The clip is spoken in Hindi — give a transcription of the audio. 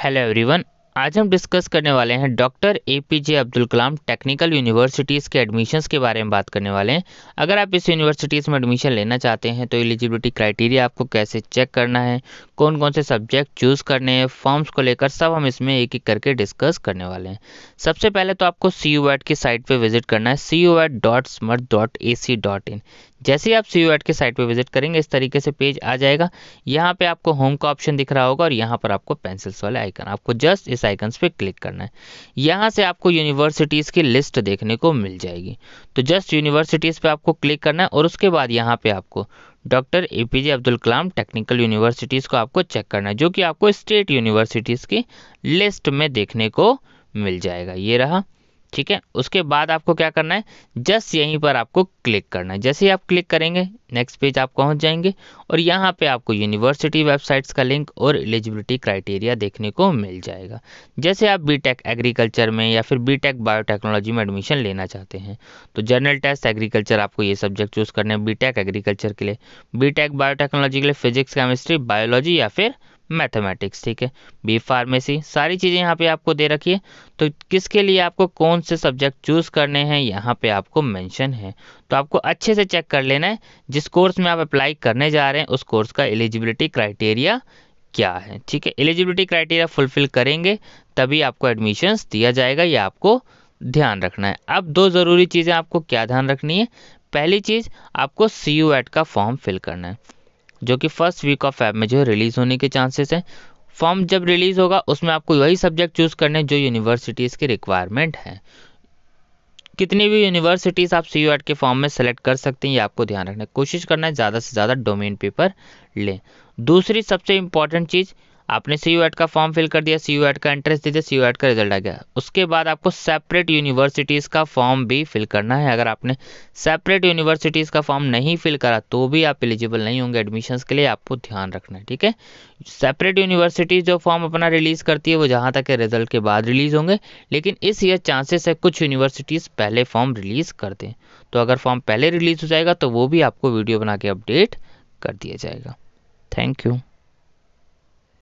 hello everyone आज हम डिस्कस करने वाले हैं doctor A P J Abdul Kalam technical universities के एडमिशन्स के बारे में बात करने वाले हैं अगर आप इस यूनिवर्सिटीज़ में एडमिशन लेना चाहते हैं तो एलिजिबिलिटी क्राइटेरिया आपको कैसे चेक करना है कौन कौन से सब्जेक्ट चूज़ करने हैं फॉर्म्स को लेकर सब हम इसमें एक एक करके डिस्कस करने वाले हैं सबसे पहले तो आपको सी यू एट की साइट पर विजिट करना है C U ET dot Samarth dot A C dot in जैसे ही आप सी यू एट की साइट पर विजिट करेंगे इस तरीके से पेज आ जाएगा यहाँ पर आपको होम का ऑप्शन दिख रहा होगा और यहाँ पर आपको पेंसिल्स वाले आइकन आपको जस्ट इस आइकन्स पे क्लिक करना है यहाँ से आपको यूनिवर्सिटीज़ की लिस्ट देखने को मिल जाएगी तो जस्ट यूनिवर्सिटीज़ पे आपको क्लिक करना है और उसके बाद यहाँ पे आपको doctor A P J Abdul Kalam technical universities को आपको चेक करना है जो कि आपको स्टेट यूनिवर्सिटीज़ की लिस्ट में देखने को मिल जाएगा ये रहा ठीक है उसके बाद आपको क्या करना है जस्ट यहीं पर आपको क्लिक करना है जैसे ही आप क्लिक करेंगे नेक्स्ट पेज आप पहुंच जाएंगे और यहाँ पे आपको यूनिवर्सिटी वेबसाइट्स का लिंक और एलिजिबिलिटी क्राइटेरिया देखने को मिल जाएगा जैसे आप बीटेक एग्रीकल्चर में या फिर बीटेक बायोटेक्नोलॉजी में एडमिशन लेना चाहते हैं तो जनरल टेस्ट एग्रीकल्चर आपको ये सब्जेक्ट चूज़ करने हैं बीटेक एग्रीकल्चर के लिए बीटेक बायोटेक्नोलॉजी के लिए फिजिक्स केमिस्ट्री बायोलॉजी या फिर मैथमेटिक्स ठीक है बी फार्मेसी सारी चीज़ें यहाँ पे आपको दे रखी है तो किसके लिए आपको कौन से सब्जेक्ट चूज़ करने हैं यहाँ पे आपको मेंशन है तो आपको अच्छे से चेक कर लेना है जिस कोर्स में आप अप्लाई करने जा रहे हैं उस कोर्स का एलिजिबिलिटी क्राइटेरिया क्या है ठीक है एलिजिबिलिटी क्राइटेरिया फुलफिल करेंगे तभी आपको एडमिशन्स दिया जाएगा या आपको ध्यान रखना है अब दो ज़रूरी चीज़ें आपको क्या ध्यान रखनी है पहली चीज़ आपको सी यू का फॉर्म फिल करना है जो कि फर्स्ट वीक ऑफ फैब में जो है रिलीज़ होने के चांसेस हैं फॉर्म जब रिलीज़ होगा उसमें आपको वही सब्जेक्ट चूज़ करने जो यूनिवर्सिटीज़ की रिक्वायरमेंट है कितनी भी यूनिवर्सिटीज़ आप सी के फॉर्म में सेलेक्ट कर सकते हैं ये आपको ध्यान रखना कोशिश करना है ज़्यादा से ज़्यादा डोमेन पेपर लें दूसरी सबसे इम्पॉर्टेंट चीज़ आपने सी यू एड का फॉर्म फिल कर दिया सी यू एड का एंट्रेंस दे दिया सी यू एड का रिजल्ट आ गया उसके बाद आपको सेपरेट यूनिवर्सिटीज़ का फॉर्म भी फिल करना है अगर आपने सेपरेट यूनिवर्सिटीज़ का फॉर्म नहीं फिल करा तो भी आप एलिजिबल नहीं होंगे एडमिशन्स के लिए आपको ध्यान रखना है ठीक है सेपरेट यूनिवर्सिटीज़ जो फॉर्म अपना रिलीज़ करती है वो जहाँ तक है रिजल्ट के बाद रिलीज़ होंगे लेकिन इस ईयर चांसेस है कुछ यूनिवर्सिटीज़ पहले फॉर्म रिलीज़ कर दें तो अगर फॉर्म पहले रिलीज़ हो जाएगा तो वो भी आपको वीडियो बना के अपडेट कर दिया जाएगा थैंक यू